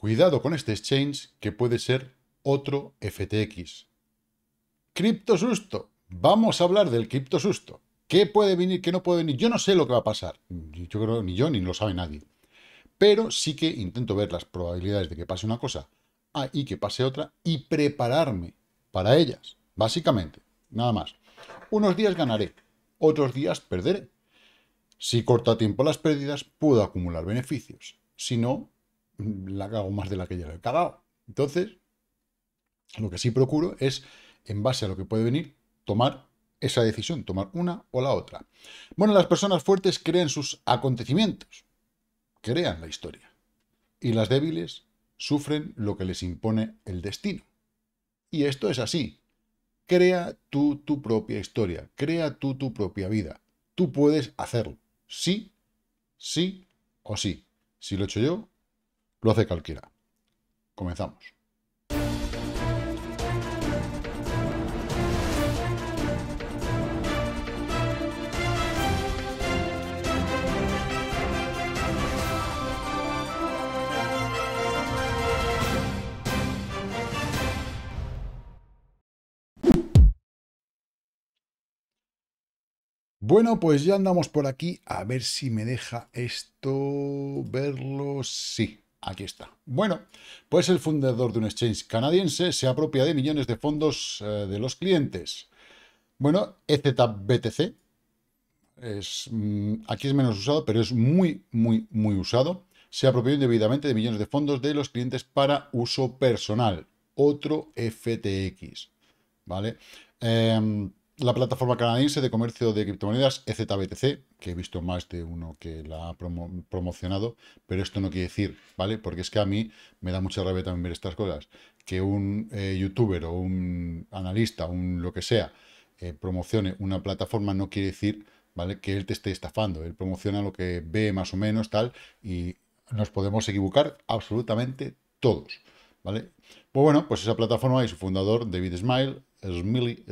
Cuidado con este exchange que puede ser otro FTX. Cripto susto. Vamos a hablar del cripto susto. ¿Qué puede venir, qué no puede venir? Yo no sé lo que va a pasar. Yo creo ni yo ni lo sabe nadie. Pero sí que intento ver las probabilidades de que pase una cosa ah, y que pase otra y prepararme para ellas. Básicamente, nada más. Unos días ganaré, otros días perderé. Si corto a tiempo las pérdidas, puedo acumular beneficios. Si no, la cago más de la que ya le he cagado. Entonces, lo que sí procuro es, en base a lo que puede venir, tomar esa decisión, tomar una o la otra. Bueno, las personas fuertes crean sus acontecimientos, crean la historia. Y las débiles sufren lo que les impone el destino. Y esto es así. Crea tú tu propia historia, crea tú tu propia vida. Tú puedes hacerlo, sí, sí o sí. Si lo he hecho yo, lo hace cualquiera. Comenzamos. Bueno, pues ya andamos por aquí. A ver si me deja esto verlo. Sí, Aquí está. Bueno, pues el fundador de un exchange canadiense se apropia de millones de fondos eh, de los clientes. Bueno, EZBTC, es, mm, aquí es menos usado, pero es muy, muy, muy usado. Se apropió indebidamente de millones de fondos de los clientes para uso personal. Otro FTX. ¿Vale? Em, la plataforma canadiense de comercio de criptomonedas EZBTC, que he visto más de uno que la ha promocionado, pero esto no quiere decir, ¿vale? Porque es que a mí me da mucha rabia también ver estas cosas. Que un eh, youtuber o un analista, un lo que sea, eh, promocione una plataforma no quiere decir, ¿vale? Que él te esté estafando. Él promociona lo que ve más o menos, tal, y nos podemos equivocar absolutamente todos, ¿vale? Pues bueno, pues esa plataforma y su fundador, David Smile, Smiley,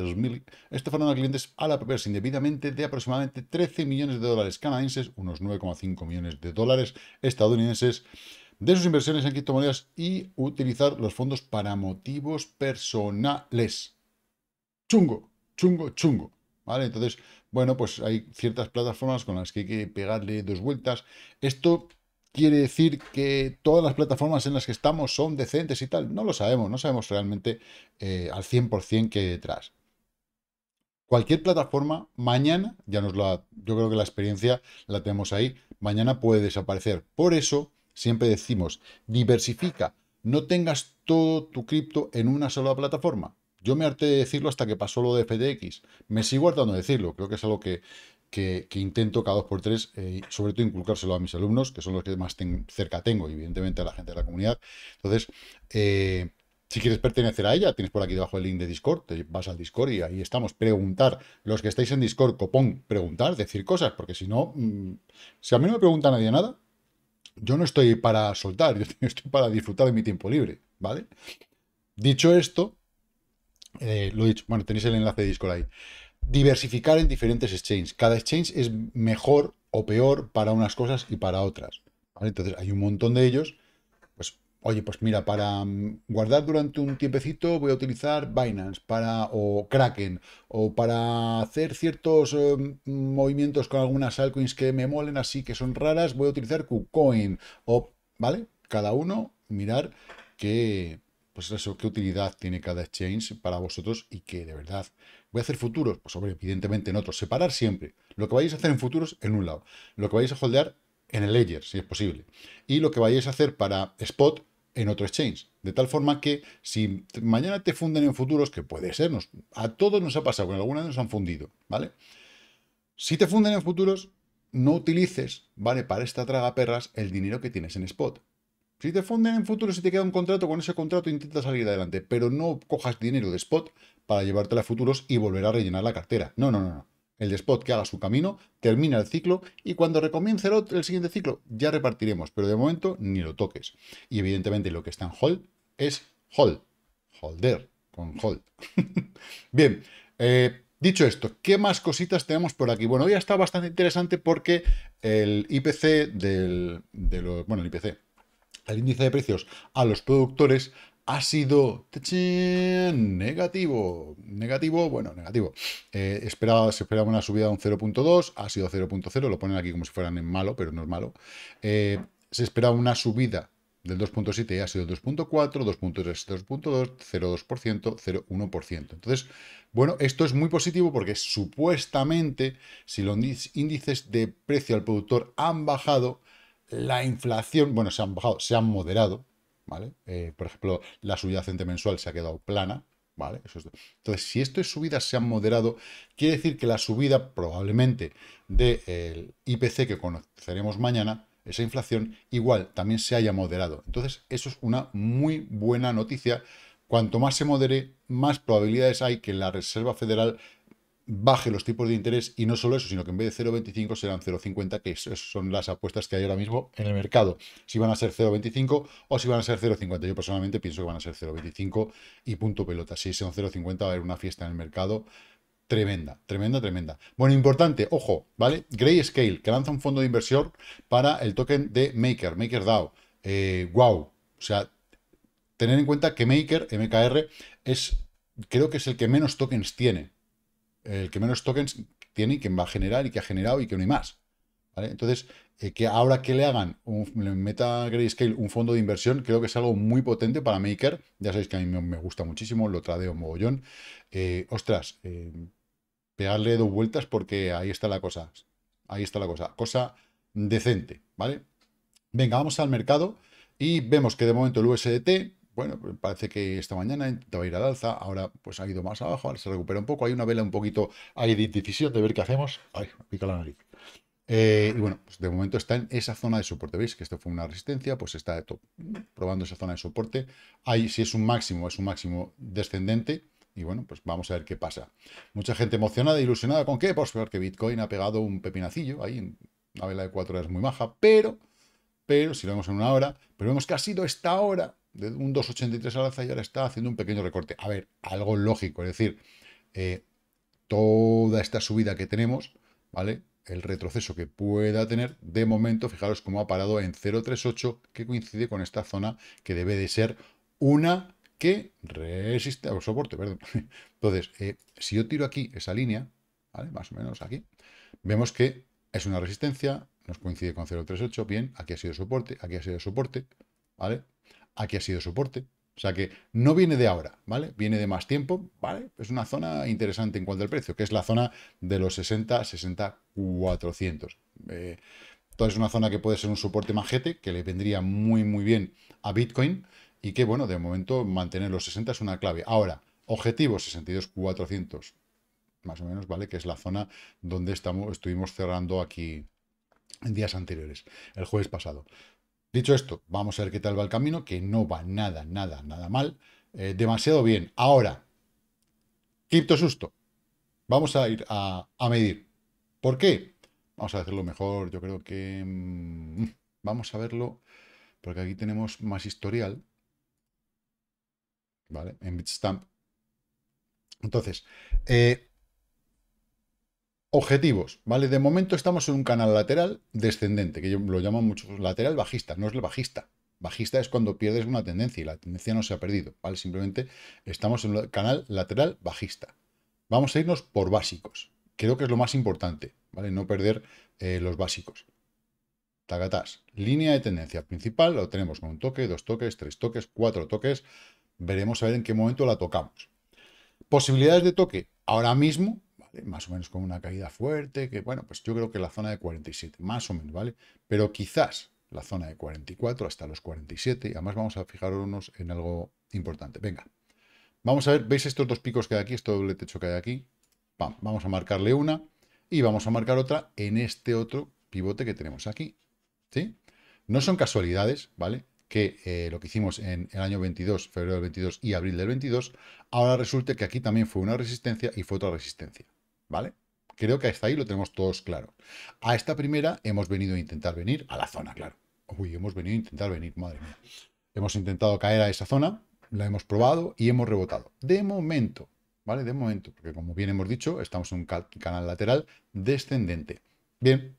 fueron clientes a clientes al indebidamente de aproximadamente 13 millones de dólares canadienses, unos 9,5 millones de dólares estadounidenses, de sus inversiones en criptomonedas y utilizar los fondos para motivos personales. Chungo, chungo, chungo. ¿Vale? Entonces, bueno, pues hay ciertas plataformas con las que hay que pegarle dos vueltas. Esto quiere decir que todas las plataformas en las que estamos son decentes y tal. No lo sabemos, no sabemos realmente eh, al 100% qué hay detrás. Cualquier plataforma, mañana, ya nos la, yo creo que la experiencia la tenemos ahí, mañana puede desaparecer. Por eso siempre decimos, diversifica, no tengas todo tu cripto en una sola plataforma. Yo me harté de decirlo hasta que pasó lo de FTX. Me sigo hartando de decirlo, creo que es algo que que, intento cada dos por tres, eh, sobre todo inculcárselo a mis alumnos, que son los que más cerca tengo, evidentemente a la gente de la comunidad. Entonces, eh, si quieres pertenecer a ella, tienes por aquí debajo el link de Discord, te vas al Discord y ahí estamos. Preguntar, los que estáis en Discord, copón, preguntar, decir cosas, porque si no, mm, si a mí no me pregunta nadie nada, yo no estoy para soltar, yo estoy para disfrutar de mi tiempo libre, ¿vale? Dicho esto, eh, lo he dicho, bueno, tenéis el enlace de Discord ahí diversificar en diferentes exchanges. Cada exchange es mejor o peor para unas cosas y para otras. Entonces hay un montón de ellos. Pues, oye, pues mira, para mm, guardar durante un tiempecito voy a utilizar Binance para, o Kraken o para hacer ciertos eh, movimientos con algunas altcoins que me molen así, que son raras, voy a utilizar KuCoin o, ¿vale? Cada uno mirar qué, pues eso, qué utilidad tiene cada exchange para vosotros y que de verdad Voy a hacer futuros, pues evidentemente en otros. Separar siempre. Lo que vayáis a hacer en futuros, en un lado. Lo que vayáis a holdear, en el ledger, si es posible. Y lo que vayáis a hacer para spot, en otro exchange. De tal forma que si mañana te funden en futuros, que puede ser, a todos nos ha pasado, en alguna nos han fundido, ¿vale? Si te funden en futuros, no utilices, ¿vale? Para esta traga perras el dinero que tienes en spot. Si te funden en Futuros y te queda un contrato, con ese contrato intenta salir adelante, pero no cojas dinero de spot para llevártela a futuros y volver a rellenar la cartera. No, no, no, no. El de spot que haga su camino, termina el ciclo y cuando recomience el, siguiente ciclo ya repartiremos, pero de momento ni lo toques. Y evidentemente lo que está en hold es hold, holder, con hold. Bien, eh, Dicho esto, ¿qué más cositas tenemos por aquí? Bueno, hoy está bastante interesante porque el IPC del, bueno, el IPC, el índice de precios a los productores ha sido negativo. Negativo, bueno, negativo. Eh, esperaba, se esperaba una subida de un 0.2, ha sido 0.0, lo ponen aquí como si fueran en malo, pero no es malo. Eh, se esperaba una subida del 2.7 ha sido 2.4, 2.3, 2.2, 0.2%, 0.1%. Entonces, bueno, esto es muy positivo porque supuestamente si los índices de precio al productor han bajado, la inflación, bueno, se han bajado, se han moderado, ¿vale? Eh, por ejemplo, la subyacente mensual se ha quedado plana, ¿vale? Eso es Entonces, si esto es subida, se han moderado, quiere decir que la subida probablemente del IPC que conoceremos mañana, esa inflación, igual también se haya moderado. Entonces, eso es una muy buena noticia. Cuanto más se modere, más probabilidades hay que la Reserva Federal baje los tipos de interés y no solo eso, sino que en vez de 0,25 serán 0,50, que son las apuestas que hay ahora mismo en el mercado. Si van a ser 0,25 o si van a ser 0,50. Yo personalmente pienso que van a ser 0,25 y punto pelota. Si son 0,50 va a haber una fiesta en el mercado tremenda, tremenda, tremenda. Bueno, importante, ojo, ¿vale? scale que lanza un fondo de inversión para el token de Maker, MakerDAO. Eh, wow, o sea, tener en cuenta que Maker, MKR, es, creo que es el que menos tokens tiene el que menos tokens tiene y que va a generar y que ha generado y que no hay más. Entonces, eh, que ahora que le hagan un Meta Grayscale un fondo de inversión, creo que es algo muy potente para Maker. Ya sabéis que a mí me gusta muchísimo, lo tradeo mogollón. Eh, ostras, eh, pegarle dos vueltas porque ahí está la cosa. Ahí está la cosa. Cosa decente, ¿vale? Venga, vamos al mercado y vemos que de momento el USDT bueno, pues parece que esta mañana a ir al alza, ahora pues ha ido más abajo, ahora se recupera un poco, hay una vela un poquito, hay de de ver qué hacemos. Ay, pica la nariz. Eh, y bueno, pues de momento está en esa zona de soporte. ¿Veis que esto fue una resistencia? Pues está probando esa zona de soporte. Ahí, si es un máximo, es un máximo descendente. Y bueno, pues vamos a ver qué pasa. Mucha gente emocionada, ilusionada. ¿Con qué? Pues que Bitcoin ha pegado un pepinacillo. Ahí, en una vela de cuatro horas muy maja. Pero, pero, si lo vemos en una hora, pero vemos que ha sido esta hora de un 2,83 al alza y ahora está haciendo un pequeño recorte. A ver, algo lógico, es decir, eh, toda esta subida que tenemos, ¿vale? El retroceso que pueda tener, de momento, fijaros cómo ha parado en 0,38, que coincide con esta zona que debe de ser una que resiste al soporte, perdón. Entonces, eh, si yo tiro aquí esa línea, ¿vale? Más o menos aquí, vemos que es una resistencia, nos coincide con 0,38, bien, aquí ha sido soporte, aquí ha sido soporte, ¿vale? aquí ha sido soporte. O sea que no viene de ahora, ¿vale? Viene de más tiempo, ¿vale? Es una zona interesante en cuanto al precio, que es la zona de los 60, 60, 400. es una zona que puede ser un soporte majete, que le vendría muy, muy bien a Bitcoin y que, bueno, de momento mantener los 60 es una clave. Ahora, objetivo 62, 400, más o menos, ¿vale? Que es la zona donde estamos, estuvimos cerrando aquí en días anteriores, el jueves pasado. Dicho esto, vamos a ver qué tal va el camino, que no va nada, nada, nada mal. Eh, demasiado bien. Ahora, cripto susto. Vamos a ir a, a, medir. ¿Por qué? Vamos a hacerlo mejor, yo creo que... Mm, vamos a verlo, porque aquí tenemos más historial. ¿Vale? En Bitstamp. Entonces, eh, Objetivos, ¿vale? De momento estamos en un canal lateral descendente, que yo lo llamo mucho lateral bajista, no es el bajista. Bajista es cuando pierdes una tendencia y la tendencia no se ha perdido, ¿vale? Simplemente estamos en un canal lateral bajista. Vamos a irnos por básicos. Creo que es lo más importante, ¿vale? No perder eh, los básicos. Tagatás, línea de tendencia principal, lo tenemos con un toque, dos toques, tres toques, cuatro toques. Veremos a ver en qué momento la tocamos. Posibilidades de toque, ahora mismo más o menos con una caída fuerte, que bueno, pues yo creo que la zona de 47, más o menos, ¿vale? Pero quizás la zona de 44 hasta los 47, y además vamos a fijarnos en algo importante. Venga, vamos a ver, ¿veis estos dos picos que hay aquí, este doble techo que hay aquí? vamos a marcarle una y vamos a marcar otra en este otro pivote que tenemos aquí, ¿sí? No son casualidades, ¿vale? que eh, lo que hicimos en el año 22, febrero del 22 y abril del 22, ahora resulte que aquí también fue una resistencia y fue otra resistencia. ¿vale? Creo que hasta ahí lo tenemos todos claro. A esta primera hemos venido a intentar venir a la zona, claro. Uy, hemos venido a intentar venir, madre mía. Hemos intentado caer a esa zona, la hemos probado y hemos rebotado. De momento, ¿vale? De momento, porque como bien hemos dicho, estamos en un canal lateral descendente. Bien,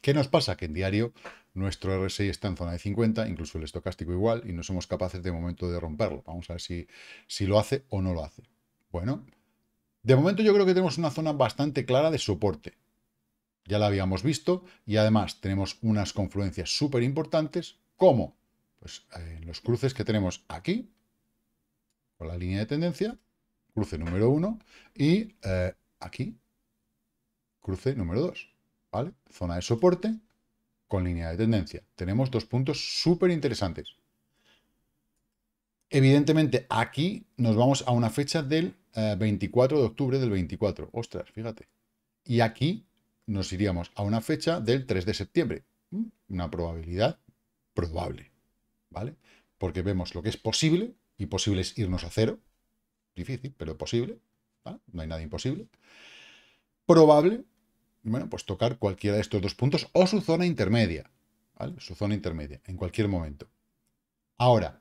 ¿qué nos pasa? Que en diario nuestro RSI está en zona de 50, incluso el estocástico igual, y no somos capaces de momento de romperlo. Vamos a ver si, si lo hace o no lo hace. Bueno, de momento yo creo que tenemos una zona bastante clara de soporte. Ya la habíamos visto y además tenemos unas confluencias súper importantes como pues, los cruces que tenemos aquí con la línea de tendencia, cruce número uno y eh, aquí cruce número 2. ¿vale? Zona de soporte con línea de tendencia. Tenemos dos puntos súper interesantes. Evidentemente, aquí nos vamos a una fecha del 24 eh, de octubre del 24. Ostras, fíjate. Y aquí nos iríamos a una fecha del 3 de septiembre. Mm, una probabilidad probable, ¿vale? Porque vemos lo que es posible, y posible es irnos a cero. Difícil, pero posible. No hay nada imposible. Probable, bueno, pues tocar cualquiera de estos dos puntos o su zona intermedia, ¿vale? Su zona intermedia, en cualquier momento. Ahora,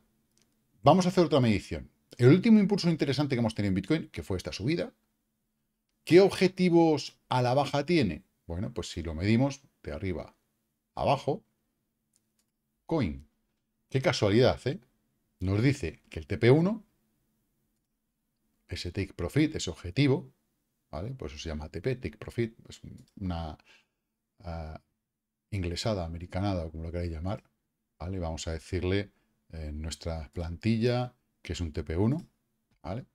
Vamos a hacer otra medición. El último impulso interesante que hemos tenido en Bitcoin, que fue esta subida, ¿qué objetivos a la baja tiene? Bueno, pues si lo medimos de arriba abajo, coin. Qué casualidad, ¿eh? Nos dice que el TP1, ese take profit, ese objetivo, ¿vale? pues eso se llama TP, take profit, es una ah, inglesada, americanada, o como lo queráis llamar, ¿vale? Vamos a decirle en nuestra plantilla, que es un TP1, ¿vale?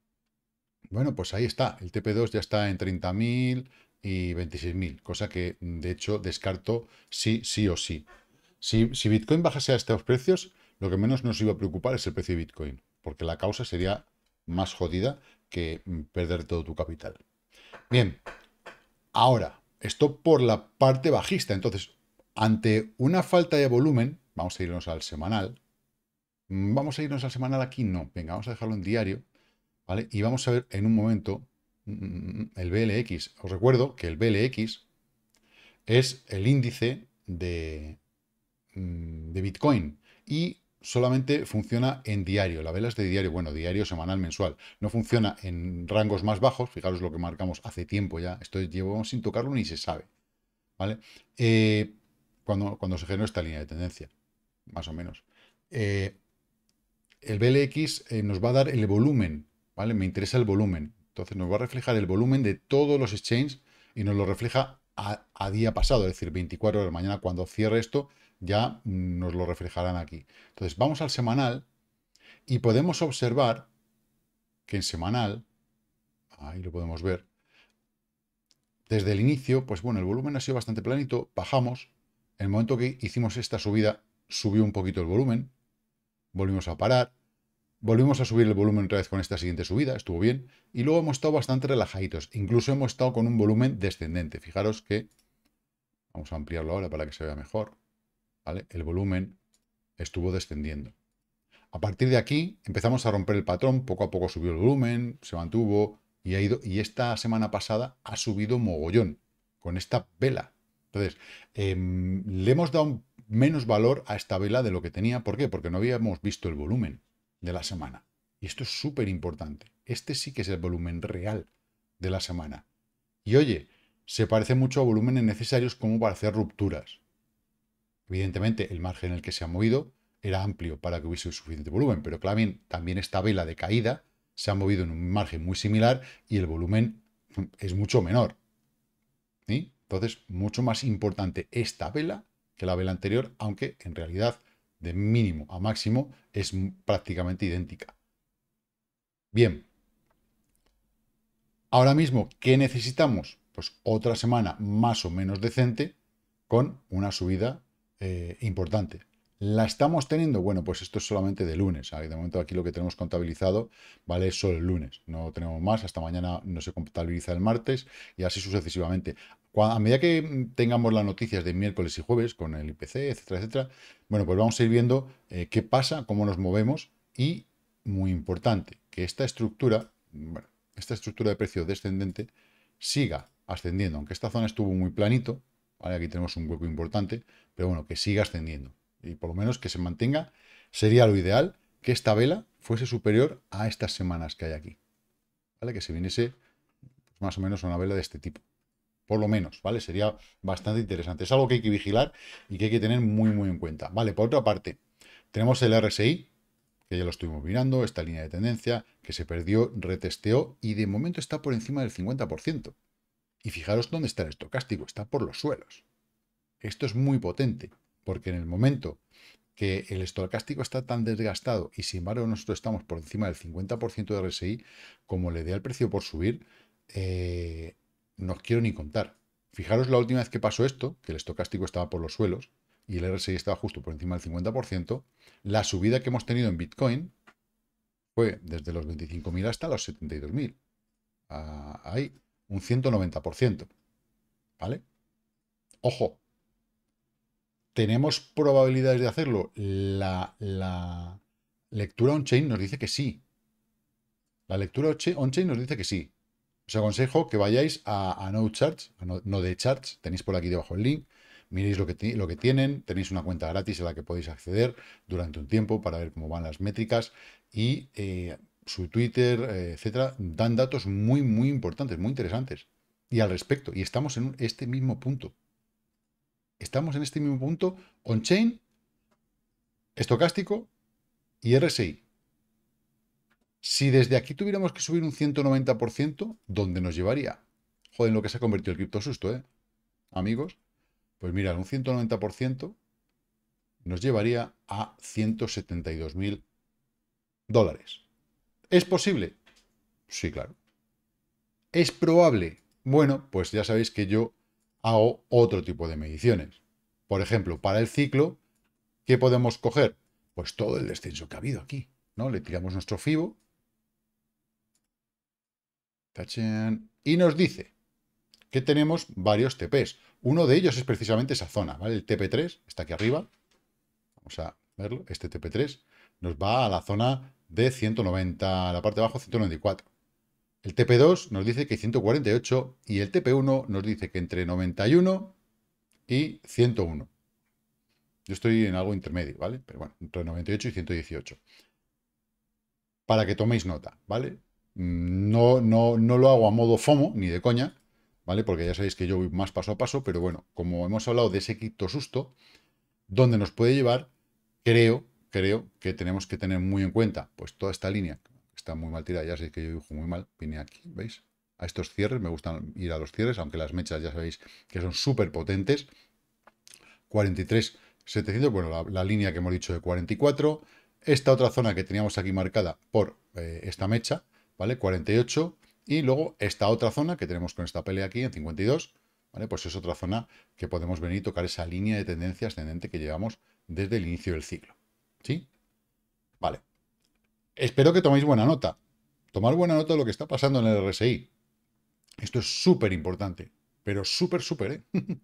Bueno, pues ahí está, el TP2 ya está en 30.000 y 26.000, cosa que de hecho descarto sí, sí o sí. Si, si Bitcoin bajase a estos precios, lo que menos nos iba a preocupar es el precio de Bitcoin, porque la causa sería más jodida que perder todo tu capital. Bien, ahora, esto por la parte bajista, entonces, ante una falta de volumen, vamos a irnos al semanal, Mm, vamos a irnos a semana semanal aquí, no. Venga, vamos a dejarlo en diario, ¿vale? Y vamos a ver en un momento mm, mm, el BLX. Os recuerdo que el BLX es el índice de, de Bitcoin y solamente funciona en diario. La vela es de diario, bueno, diario, semanal, mensual. No funciona en rangos más bajos. Fijaros lo que marcamos hace tiempo ya. Esto llevamos sin tocarlo ni se sabe. ¿Vale? Eh, cuando, cuando se generó esta línea de tendencia, más o menos. Eh, el BLX eh, nos va a dar el volumen, ¿vale? Me interesa el volumen. Entonces nos va a reflejar el volumen de todos los exchanges y nos lo refleja a, día pasado, es decir, 24 horas. Mañana cuando cierre esto ya mm, nos lo reflejarán aquí. Entonces vamos al semanal y podemos observar que en semanal, ahí lo podemos ver, desde el inicio, pues bueno, el volumen ha sido bastante planito, bajamos, en el momento que hicimos esta subida, subió un poquito el volumen, volvimos a parar, volvimos a subir el volumen otra vez con esta siguiente subida, estuvo bien, y luego hemos estado bastante relajaditos, incluso hemos estado con un volumen descendente, fijaros que, vamos a ampliarlo ahora para que se vea mejor, ¿vale? el volumen estuvo descendiendo. A partir de aquí empezamos a romper el patrón, poco a poco subió el volumen, se mantuvo y ha ido, y esta semana pasada ha subido mogollón con esta vela. Entonces, em, le hemos dado un menos valor a esta vela de lo que tenía. ¿Por qué? Porque no habíamos visto el volumen de la semana. Y esto es súper importante. Este sí que es el volumen real de la semana. Y oye, se parece mucho a volúmenes necesarios como para hacer rupturas. Evidentemente, el margen en el que se ha movido era amplio para que hubiese suficiente volumen, pero también, también esta vela de caída se ha movido en un margen muy similar y el volumen es mucho menor. Entonces, mucho más importante esta vela que la vela anterior, aunque en realidad de mínimo a máximo es prácticamente idéntica. Bien. Ahora mismo, ¿qué necesitamos? Pues otra semana más o menos decente con una subida eh, importante. ¿La estamos teniendo? Bueno, pues esto es solamente de lunes. De momento aquí lo que tenemos contabilizado vale es solo el lunes. No tenemos más. Hasta mañana no se contabiliza el martes y así sucesivamente a medida que tengamos las noticias de miércoles y jueves con el IPC, etcétera, etcétera, bueno, pues vamos a ir viendo eh, qué pasa, cómo nos movemos y, muy importante, que esta estructura, bueno, esta estructura de precio descendente siga ascendiendo, aunque esta zona estuvo muy planito, ¿vale? aquí tenemos un hueco importante, pero bueno, que siga ascendiendo y por lo menos que se mantenga, sería lo ideal que esta vela fuese superior a estas semanas que hay aquí, ¿vale? que se viniese pues, más o menos a una vela de este tipo por lo menos, ¿vale? Sería bastante interesante. Es algo que hay que vigilar y que hay que tener muy, muy en cuenta. Vale, por otra parte, tenemos el RSI, que ya lo estuvimos mirando, esta línea de tendencia, que se perdió, retesteó y de momento está por encima del 50%. Y fijaros dónde está el estocástico, está por los suelos. Esto es muy potente, porque en el momento que el estocástico está tan desgastado y sin embargo nosotros estamos por encima del 50% de RSI, como le dé al precio por subir, eh, no os quiero ni contar. Fijaros la última vez que pasó esto, que el estocástico estaba por los suelos y el RSI estaba justo por encima del 50%, la subida que hemos tenido en Bitcoin fue desde los 25.000 hasta los 72.000. Ah, ahí, hay un 190%. ¿Vale? Ojo, ¿tenemos probabilidades de hacerlo? La, la lectura on-chain nos dice que sí. La lectura on-chain nos dice que sí os aconsejo que vayáis a, No Charge, no, de charts tenéis por aquí debajo el link, miréis lo que, lo que tienen, tenéis una cuenta gratis a la que podéis acceder durante un tiempo para ver cómo van las métricas y eh, su Twitter, eh, etcétera, dan datos muy, muy importantes, muy interesantes. Y al respecto, y estamos en este mismo punto. Estamos en este mismo punto on-chain, estocástico y RSI. Si desde aquí tuviéramos que subir un 190%, ¿dónde nos llevaría? Joder, lo que se ha convertido el cripto susto, ¿eh? Amigos, pues mirad, un 190% nos llevaría a 172.000 dólares. ¿Es posible? Sí, claro. ¿Es probable? Bueno, pues ya sabéis que yo hago otro tipo de mediciones. Por ejemplo, para el ciclo, ¿qué podemos coger? Pues todo el descenso que ha habido aquí, ¿no? Le tiramos nuestro FIBO y nos dice que tenemos varios TPs. Uno de ellos es precisamente esa zona, ¿vale? El TP3 está aquí arriba. Vamos a verlo. Este TP3 nos va a la zona de 190, la parte de abajo 194. El TP2 nos dice que 148 y el TP1 nos dice que entre 91 y 101. Yo estoy en algo intermedio, ¿vale? Pero bueno, entre 98 y 118. Para que toméis nota, ¿vale? Mm, no, no, no lo hago a modo FOMO, ni de coña, ¿vale? Porque ya sabéis que yo voy más paso a paso, pero bueno, como hemos hablado de ese quinto susto, ¿dónde nos puede llevar, creo, creo que tenemos que tener muy en cuenta, pues toda esta línea, está muy mal tirada, ya sabéis que yo dibujo muy mal, vine aquí, ¿veis? A estos cierres, me gustan ir a los cierres, aunque las mechas ya sabéis que son súper potentes. 43, 700, bueno, la, línea que hemos dicho de 44, esta otra zona que teníamos aquí marcada por eh, esta mecha, ¿vale? 48. Y luego esta otra zona que tenemos con esta pelea aquí en 52, ¿vale? Pues es otra zona que podemos venir y tocar esa línea de tendencia ascendente que llevamos desde el inicio del ciclo, ¿sí? Vale. Espero que toméis buena nota. Tomar buena nota de lo que está pasando en el RSI. Esto es súper importante, pero súper, súper, ¿eh?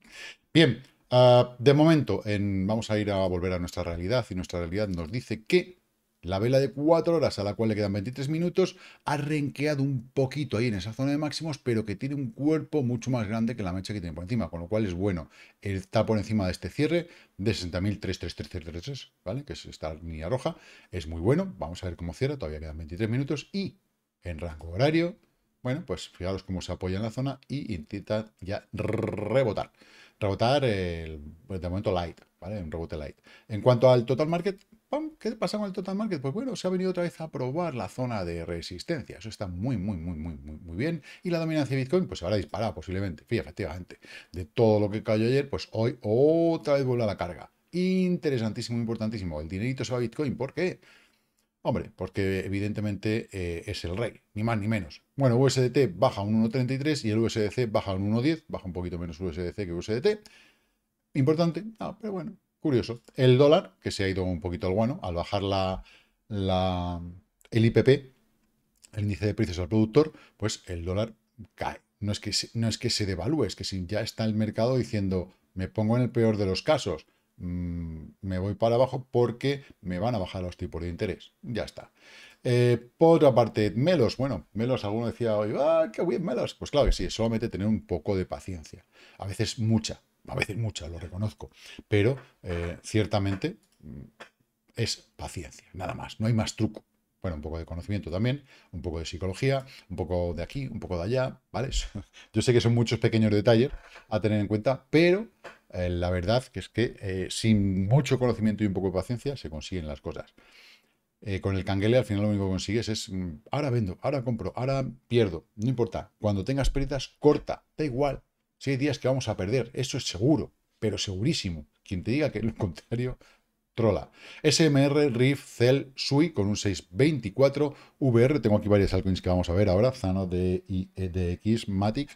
Bien, ah, de momento, en, vamos a ir a volver a nuestra realidad y nuestra realidad nos dice que la vela de 4 horas, a la cual le quedan 23 minutos, ha renqueado un poquito ahí en esa zona de máximos, pero que tiene un cuerpo mucho más grande que la mecha que tiene por encima, con lo cual es bueno. Está por encima de este cierre de 60.3333333, ¿vale? Que es esta línea roja. Es muy bueno. Vamos a ver cómo cierra. Todavía quedan 23 minutos. Y en rango horario, bueno, pues fijaros cómo se apoya en la zona y intenta ya rebotar. Rebotar, el, de momento, light, ¿vale? Un rebote light. En cuanto al total market, Qué ¿Qué pasa con el total market? Pues bueno, se ha venido otra vez a probar la zona de resistencia. Eso está muy, muy, muy, muy, muy, muy bien. Y la dominancia de Bitcoin, pues se habrá disparado posiblemente. Fíjate, efectivamente, de todo lo que cayó ayer, pues hoy otra vez vuelve a la carga. Interesantísimo, importantísimo. El dinerito se va a Bitcoin. ¿Por qué? Hombre, porque evidentemente eh, es el rey, ni más ni menos. Bueno, USDT baja un 1.33 y el USDC baja un 1.10, baja un poquito menos USDC que USDT. Importante, no, ah, pero bueno, Curioso. El dólar, que se ha ido un poquito al guano, al bajar la, el IPP, el índice de precios al productor, pues el dólar cae. No es, que se, no es que se devalúe, es que si ya está el mercado diciendo, me pongo en el peor de los casos, mm, me voy para abajo porque me van a bajar los tipos de interés. Ya está. Eh, por otra parte, Melos, bueno, Melos, alguno decía hoy, ¡ah, qué bien Melos! Pues claro que sí, solamente tener un poco de paciencia. A veces mucha, a veces muchas, lo reconozco, pero eh, ciertamente mm, es paciencia, nada más, no hay más truco. Bueno, un poco de conocimiento también, un poco de psicología, un poco de aquí, un poco de allá, ¿vale? Yo sé que son muchos pequeños detalles a tener en cuenta, pero eh, la verdad que es que eh, sin mucho conocimiento y un poco de paciencia se consiguen las cosas. con el canguele al final lo único que consigues es mm, ahora vendo, ahora compro, ahora pierdo, no importa. Cuando tengas pérdidas, corta, da igual, si hay días que vamos a perder, eso es seguro, pero segurísimo. Quien te diga que lo contrario, trola. SMR, RIF, cell SUI con un 6.24, VR, tengo aquí varias altcoins que vamos a ver ahora, Zano de x Matic,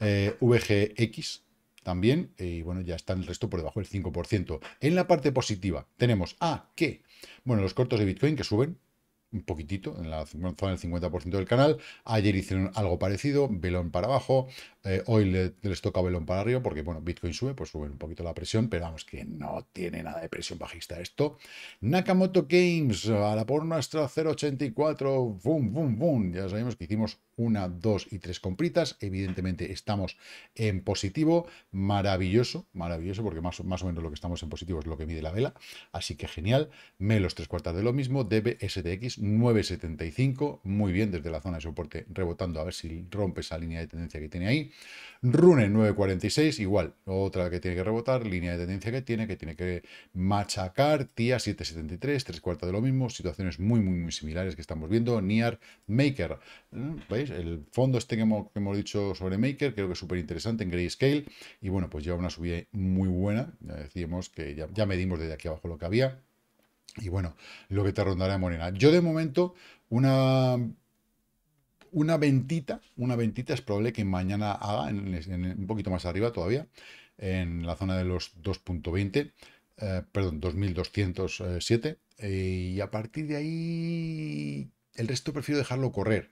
eh, VGX también, eh, y bueno, ya está el resto por debajo del 5%. En la parte positiva tenemos a qué bueno, los cortos de Bitcoin que suben, un poquitito, en la zona del 50% del canal. Ayer hicieron algo parecido, velón para abajo. Eh, hoy les toca velón para arriba porque, bueno, Bitcoin sube, pues sube un poquito la presión, pero vamos, que no tiene nada de presión bajista esto. Nakamoto Games, a la por nuestra 0.84, boom, boom, boom. Ya sabemos que hicimos una, dos y tres compritas. Evidentemente estamos en positivo. Maravilloso, maravilloso, porque más, más o menos lo que estamos en positivo es lo que mide la vela. Así que genial. los tres cuartas de lo mismo. DBSTX 9,75, muy bien desde la zona de soporte, rebotando a ver si rompe esa línea de tendencia que tiene ahí. Rune 9,46, igual, otra que tiene que rebotar, línea de tendencia que tiene, que tiene que machacar, TIA 7,73, tres cuartas de lo mismo, situaciones muy, muy, muy similares que estamos viendo. NIAR Maker, mm, ¿veis? El fondo este que hemos, dicho sobre Maker, creo que es súper interesante en scale y bueno, pues lleva una subida muy buena, ya decíamos que ya, ya medimos desde aquí abajo lo que había. Y bueno, lo que te rondará en Morena. Yo de momento, una, una ventita, una ventita es probable que mañana haga, en, un poquito más arriba todavía, en la zona de los 2.20, eh, perdón, 2207. y a partir de ahí, el resto prefiero dejarlo correr.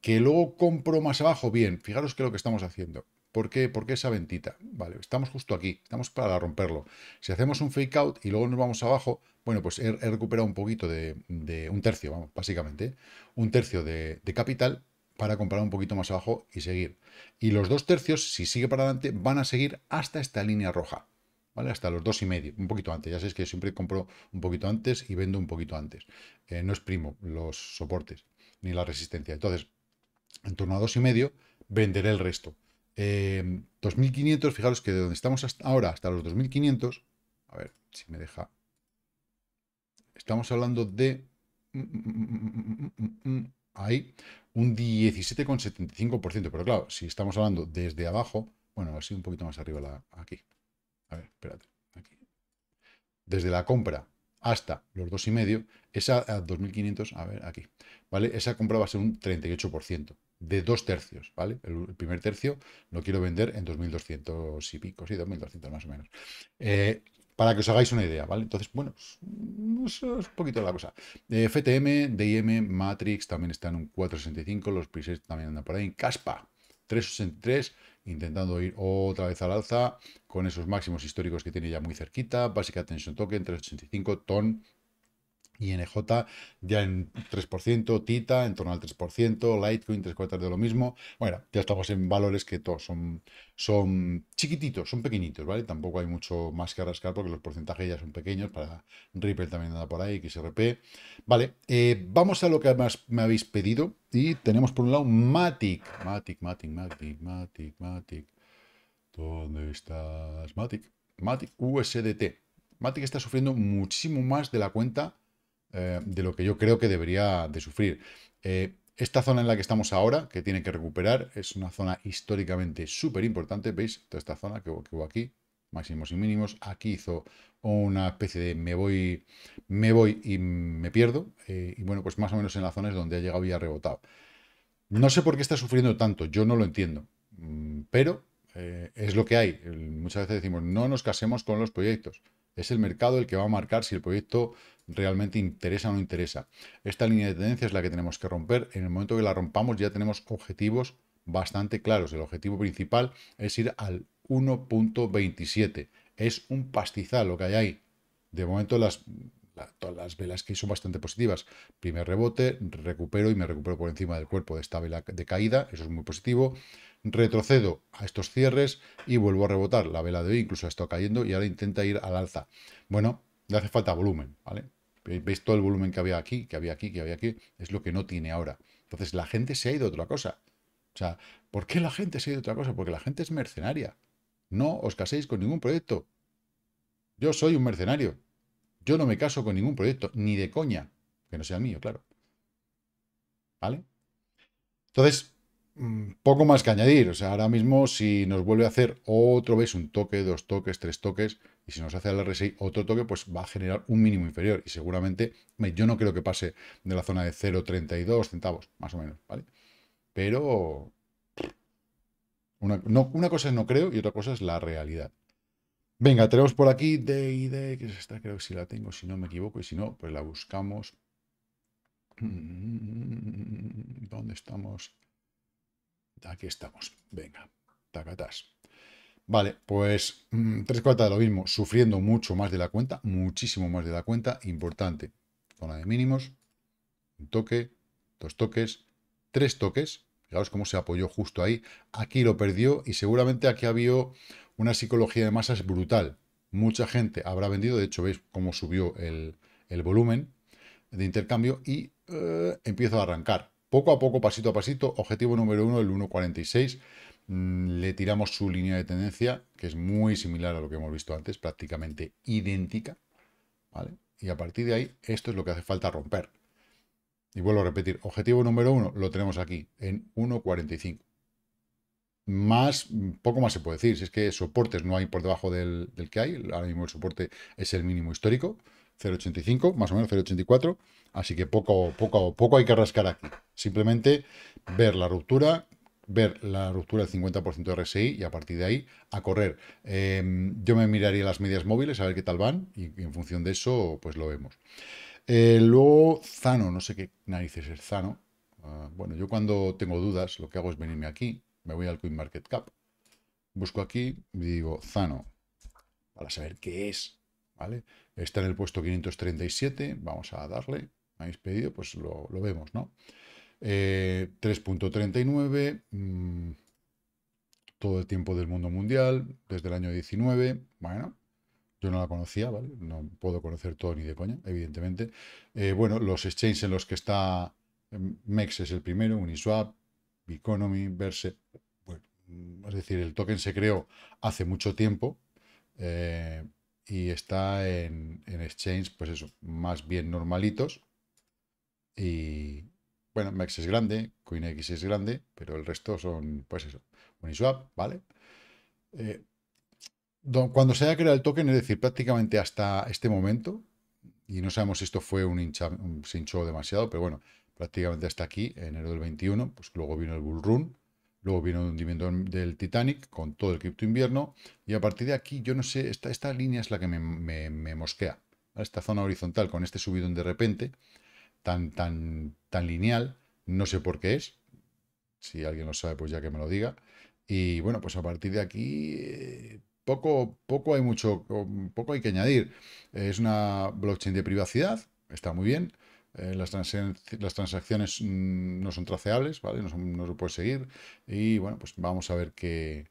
Que luego compro más abajo, bien, fijaros que lo que estamos haciendo. ¿Por qué? esa ventita? Vale, estamos justo aquí, estamos para romperlo. Si hacemos un fake out y luego nos vamos abajo, bueno, pues he, recuperado un poquito de, un tercio, vamos, básicamente, un tercio de, capital para comprar un poquito más abajo y seguir. Y los dos tercios, si sigue para adelante, van a seguir hasta esta línea roja, ¿vale? Hasta los dos y medio, un poquito antes. Ya sabéis que siempre compro un poquito antes y vendo un poquito antes. Eh, no no exprimo los soportes ni la resistencia. Entonces, en torno a dos y medio, venderé el resto. 2500, em, fijaros que de donde estamos ahora hasta los 2500, a ver si me deja. Estamos hablando de mm, mm, mm, ahí un 17,75%, pero claro, si estamos hablando desde abajo, bueno, así un poquito más arriba la, aquí. A ver, espérate, aquí. Desde la compra hasta los medio esa a 2.500, a ver, aquí, ¿vale? Esa compra va a ser un 38% de dos tercios, ¿vale? El, primer tercio lo quiero vender en 2.200 y pico, sí, 2.200 más o menos. Eh, para que os hagáis una idea, ¿vale? Entonces, bueno, pues, es un poquito la cosa. Eh, FTM, DIM, Matrix también están en un 4.65, los prices también andan por ahí. Caspa, 3,83 intentando ir otra vez al alza con esos máximos históricos que tiene ya muy cerquita. Básica Tension Token 3,85, TON y nj ya en 3%, Tita en torno al 3%, Litecoin tres cuartas de lo mismo. Bueno, ya estamos en valores que todos son, son chiquititos, son pequeñitos, ¿vale? Tampoco hay mucho más que rascar porque los porcentajes ya son pequeños para Ripple también nada por ahí, XRP. Vale, eh, vamos a lo que más me habéis pedido y tenemos por un lado Matic, Matic, Matic, Matic, Matic, Matic. ¿Dónde estás, Matic? Matic USDT. Matic está sufriendo muchísimo más de la cuenta eh, de lo que yo creo que debería de sufrir. Eh, esta zona en la que estamos ahora, que tiene que recuperar, es una zona históricamente súper importante. ¿Veis? Toda esta zona que, que hubo aquí, máximos y mínimos. Aquí hizo una especie de me voy, me voy y me pierdo. Eh, y bueno, pues más o menos en la zona es donde ha llegado y ha rebotado. No sé por qué está sufriendo tanto, yo no lo entiendo. Mm, pero es lo que hay. Muchas veces decimos, no nos casemos con los proyectos. Es el mercado el que va a marcar si el proyecto realmente interesa o no interesa. Esta línea de tendencia es la que tenemos que romper. En el momento que la rompamos ya tenemos objetivos bastante claros. El objetivo principal es ir al 1.27. Es un pastizal lo que hay ahí. De momento las, todas las velas que son bastante positivas. Primer rebote, recupero y me recupero por encima del cuerpo de esta vela de caída. Eso es muy positivo retrocedo a estos cierres y vuelvo a rebotar. La vela de hoy incluso estado cayendo y ahora intenta ir al alza. Bueno, le hace falta volumen, ¿vale? Veis todo el volumen que había aquí, que había aquí, que había aquí, es lo que no tiene ahora. Entonces la gente se ha ido a otra cosa. O sea, ¿por qué la gente se ha ido a otra cosa? Porque la gente es mercenaria. No os caséis con ningún proyecto. Yo soy un mercenario. Yo no me caso con ningún proyecto, ni de coña, que no sea el mío, claro. ¿Vale? Entonces, poco más que añadir. O sea, ahora mismo si nos vuelve a hacer otro, vez un toque, dos toques, tres toques, y si nos hace el RSI otro toque, pues va a generar un mínimo inferior. Y seguramente, yo no creo que pase de la zona de 0,32 centavos, más o menos, ¿vale? Pero... Una, cosa es no creo y otra cosa es la realidad. Venga, tenemos por aquí de que es esta, creo que si la tengo, si no me equivoco, y si no, pues la buscamos. ¿Dónde estamos? Aquí estamos. Venga, tacatás. Vale, pues mm, tres cuartas de lo mismo, sufriendo mucho más de la cuenta, muchísimo más de la cuenta, importante. Zona de mínimos, un toque, dos toques, tres toques. Fijaos cómo se apoyó justo ahí. Aquí lo perdió y seguramente aquí había una psicología de masas brutal. Mucha gente habrá vendido, de hecho veis cómo subió el, volumen de intercambio y eh, empieza a arrancar poco a poco, pasito a pasito, objetivo número uno, el 1.46, mm, le tiramos su línea de tendencia, que es muy similar a lo que hemos visto antes, prácticamente idéntica, ¿vale? Y a partir de ahí, esto es lo que hace falta romper. Y vuelvo a repetir, objetivo número uno lo tenemos aquí, en 1.45. Más, poco más se puede decir, si es que soportes no hay por debajo del, del que hay, ahora mismo el soporte es el mínimo histórico, 0,85, más o menos 0,84. Así que poco, poco, poco hay que rascar aquí. Simplemente ver la ruptura, ver la ruptura del 50% de RSI y a partir de ahí a correr. Em, yo me miraría las medias móviles a ver qué tal van y, en función de eso pues lo vemos. Eh, luego Zano, no sé qué narices es Zano. Ah, bueno, yo cuando tengo dudas lo que hago es venirme aquí, me voy al Market Cap. busco aquí y digo Zano para saber qué es Está en el puesto 537, vamos a darle, habéis pedido, pues lo, vemos, ¿no? 3.39, eh, mm, todo el tiempo del mundo mundial, desde el año 19, bueno, yo no la conocía, No puedo conocer todo ni de coña, evidentemente. Eh, bueno, los exchanges en los que está em, MEX es el primero, Uniswap, Economy, Verse... es decir, el token se creó hace mucho tiempo, eh, y está en, exchange, pues eso, más bien normalitos. Y bueno, max e es grande, CoinX es grande, pero el resto son, pues eso, Uniswap, ¿vale? Eh, cuando se haya creado el token, es decir, prácticamente hasta este momento, y no sabemos si esto fue un, hincha, un se hinchó demasiado, pero bueno, prácticamente hasta aquí, enero del 21, pues luego vino el bull Luego viene un hundimiento del Titanic con todo el cripto invierno. Y a partir de aquí, yo no sé, esta, esta línea es la que me, me, mosquea. Esta zona horizontal con este subidón de repente, tan, tan, tan lineal, no sé por qué es. Si alguien lo sabe, pues ya que me lo diga. Y bueno, pues a partir de aquí, eh, poco, poco hay mucho, poco hay que añadir. Es una blockchain de privacidad, está muy bien. Eh, las, transacciones mm, no son traceables, ¿vale? No, se puede seguir. Y bueno, pues vamos a ver qué,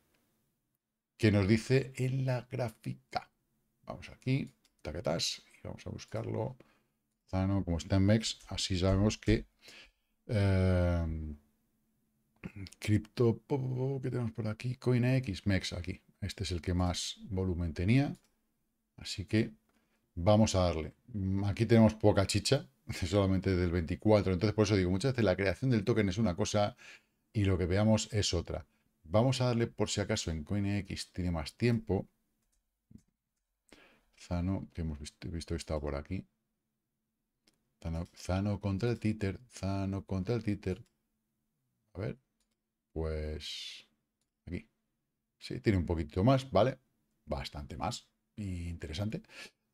qué nos dice en la gráfica. Vamos aquí, taquetas, y vamos a buscarlo. Zano, como está en MEX, así sabemos que... Em, Crypto, que tenemos por aquí? CoinX, MEX, aquí. Este es el que más volumen tenía. Así que Vamos a darle. Aquí tenemos poca chicha, solamente del 24. Entonces, por eso digo, muchas veces la creación del token es una cosa y lo que veamos es otra. Vamos a darle, por si acaso, en CoinX tiene más tiempo. Zano, que hemos visto, que por aquí. Zano, contra el títer, Zano contra el títer. A ver, pues aquí. Sí, tiene un poquito más, ¿vale? Bastante más. Interesante.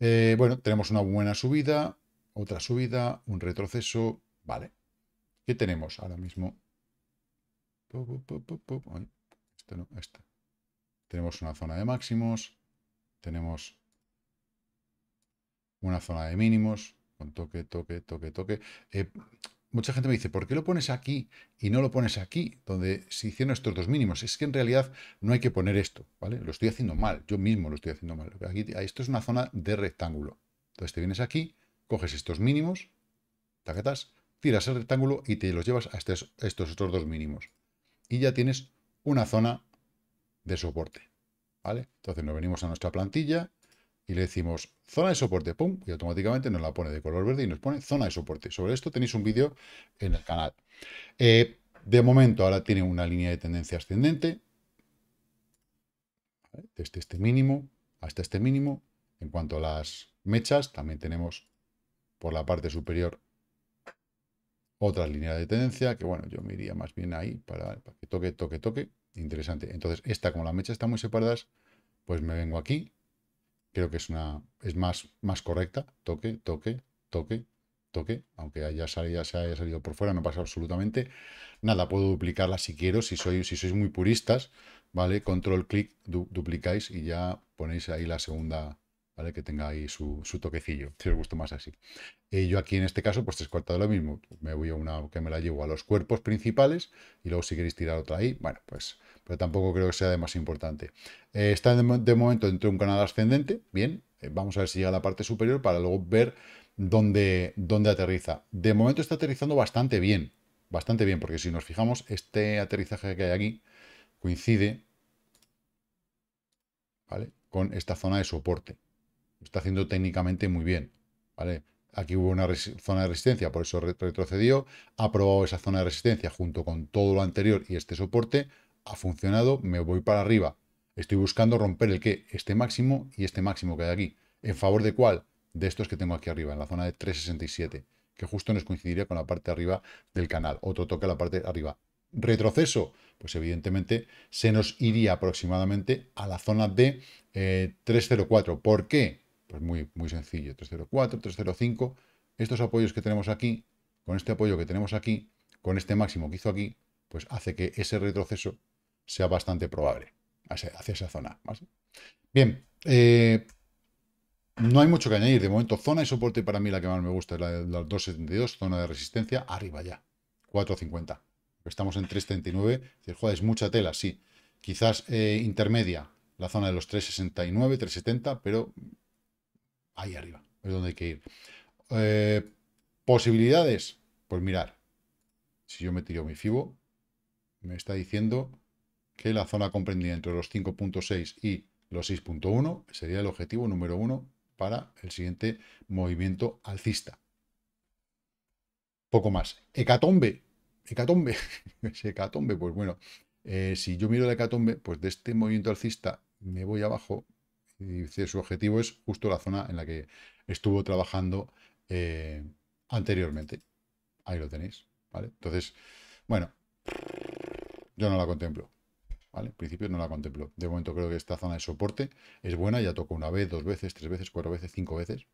Eh, bueno, tenemos una buena subida, otra subida, un retroceso. Vale. ¿Qué tenemos ahora mismo? Tenemos una zona de máximos. Tenemos una zona de mínimos. Con toque, toque, toque, toque. Eh, mucha gente me dice, ¿por qué lo pones aquí y no lo pones aquí, donde se hicieron estos dos mínimos? Es que en realidad no hay que poner esto, ¿vale? Lo estoy haciendo mal, yo mismo lo estoy haciendo mal. Aquí, esto es una zona de rectángulo. Entonces te vienes aquí, coges estos mínimos, taquetas, tiras el rectángulo y te los llevas a estos, estos otros dos mínimos. Y ya tienes una zona de soporte, ¿vale? Entonces nos venimos a nuestra plantilla y le decimos zona de soporte, pum, y automáticamente nos la pone de color verde y nos pone zona de soporte. Sobre esto tenéis un vídeo en el canal. Eh, de momento ahora tiene una línea de tendencia ascendente, desde este mínimo hasta este mínimo. En cuanto a las mechas, también tenemos por la parte superior otra línea de tendencia, que bueno, yo me iría más bien ahí para, que toque, toque, toque. Interesante. Entonces, esta como las mechas están muy separadas, pues me vengo aquí Creo que es una es más, más correcta. Toque, toque, toque, toque. Aunque haya salido, por fuera, no pasa absolutamente nada. Puedo duplicarla si quiero, si, soy, si sois muy puristas, ¿vale? Control, clic, duplicáis y ya ponéis ahí la segunda, que tenga ahí su, toquecillo, si os gusta más así. Eh, yo aquí en este caso, pues tres cuartos de lo mismo. Me voy a una que me la llevo a los cuerpos principales y luego si queréis tirar otra ahí, bueno, pues, pero tampoco creo que sea de más importante. Eh, está de, momento dentro de un canal ascendente, bien, eh, vamos a ver si llega a la parte superior para luego ver dónde, dónde aterriza. De momento está aterrizando bastante bien, bastante bien, porque si nos fijamos, este aterrizaje que hay aquí coincide con esta zona de soporte está haciendo técnicamente muy bien. ¿vale? Aquí hubo una zona de resistencia, por eso retrocedió. Ha probado esa zona de resistencia junto con todo lo anterior y este soporte. Ha funcionado, me voy para arriba. Estoy buscando romper el qué. este máximo y este máximo que hay aquí. ¿En favor de cuál? De estos que tengo aquí arriba, en la zona de 367, que justo nos coincidiría con la parte de arriba del canal. Otro toque a la parte de arriba. ¿Retroceso? Pues evidentemente se nos iría aproximadamente a la zona de 304. Eh, ¿Por qué? Pues muy, muy sencillo, 304, 305. Estos apoyos que tenemos aquí, con este apoyo que tenemos aquí, con este máximo que hizo aquí, pues hace que ese retroceso sea bastante probable hacia esa zona. Bien, eh, no hay mucho que añadir. De momento, zona de soporte para mí la que más me gusta es la de los 2.72, zona de resistencia, arriba ya, 4.50. Estamos en 3.39, es, joder, es mucha tela, sí. Quizás eh, intermedia, la zona de los 3.69, 3.70, pero Ahí arriba es donde hay que ir. Eh, posibilidades, pues mirar. Si yo me tiro mi FIBO, me está diciendo que la zona comprendida entre los 5.6 y los 6.1 sería el objetivo número uno para el siguiente movimiento alcista. Poco más. Hecatombe. Hecatombe. hecatombe, pues bueno. Eh, si yo miro la hecatombe, pues de este movimiento alcista me voy abajo dice su objetivo es justo la zona en la que estuvo trabajando eh, anteriormente. Ahí lo tenéis, ¿vale? Entonces, bueno, yo no la contemplo. ¿Vale? En principio no la contemplo. De momento creo que esta zona de soporte es buena, ya tocó una vez, dos veces, tres veces, cuatro veces, cinco veces,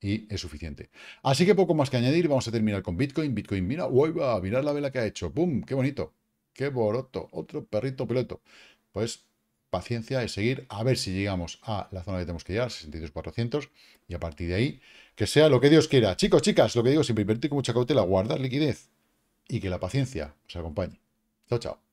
y es suficiente. Así que poco más que añadir, vamos a terminar con Bitcoin. Bitcoin, mira, uy, va, mirar la vela que ha hecho, ¡pum! ¡Qué bonito! ¡Qué boroto! Otro perrito peloto Pues paciencia es seguir a ver si llegamos a la zona que tenemos que llegar, 62,400, y a partir de ahí, que sea lo que Dios quiera. Chicos, chicas, lo que digo siempre, invertir con mucha cautela, guarda liquidez y que la paciencia os acompañe. Chao, chao.